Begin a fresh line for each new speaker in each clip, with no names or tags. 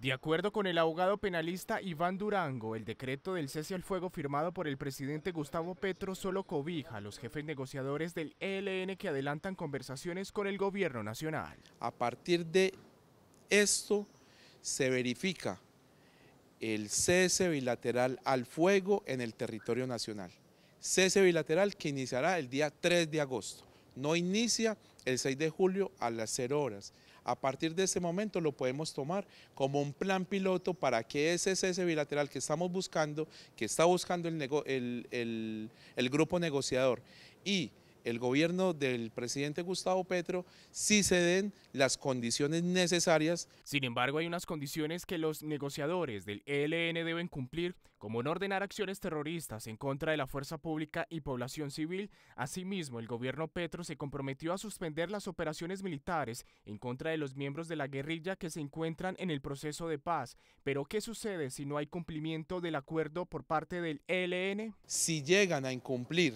De acuerdo con el abogado penalista Iván Durango, el decreto del cese al fuego firmado por el presidente Gustavo Petro solo cobija a los jefes negociadores del ELN que adelantan
conversaciones con el gobierno nacional. A partir de esto se verifica el cese bilateral al fuego en el territorio nacional. Cese bilateral que iniciará el día 3 de agosto. No inicia el 6 de julio a las 0 horas. A partir de ese momento lo podemos tomar como un plan piloto para que ese ese bilateral que estamos buscando, que está buscando el, el grupo negociador y el gobierno del presidente Gustavo Petro si se den las condiciones necesarias. Sin embargo, hay unas
condiciones que los negociadores del ELN deben cumplir, como no ordenar acciones terroristas en contra de la fuerza pública y población civil. Asimismo, el gobierno Petro se comprometió a suspender las operaciones militares en contra de los miembros de la guerrilla que se encuentran en el proceso de paz. Pero, ¿qué sucede si no hay cumplimiento del acuerdo por parte del ELN?
Si llegan a incumplir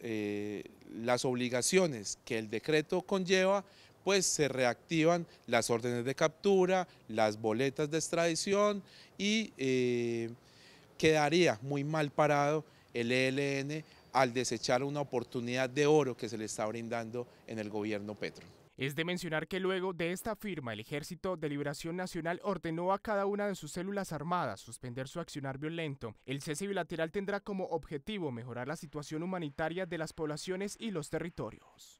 eh, las, obligaciones que el decreto conlleva, pues se reactivan las órdenes de captura, las boletas de extradición y eh, quedaría muy mal parado el ELN al desechar una oportunidad de oro que se le está brindando en el gobierno Petro.
Es de mencionar que luego de esta firma, el Ejército de Liberación Nacional ordenó a cada una de sus células armadas suspender su accionar violento. El cese bilateral tendrá como objetivo mejorar la situación humanitaria de las poblaciones y los territorios.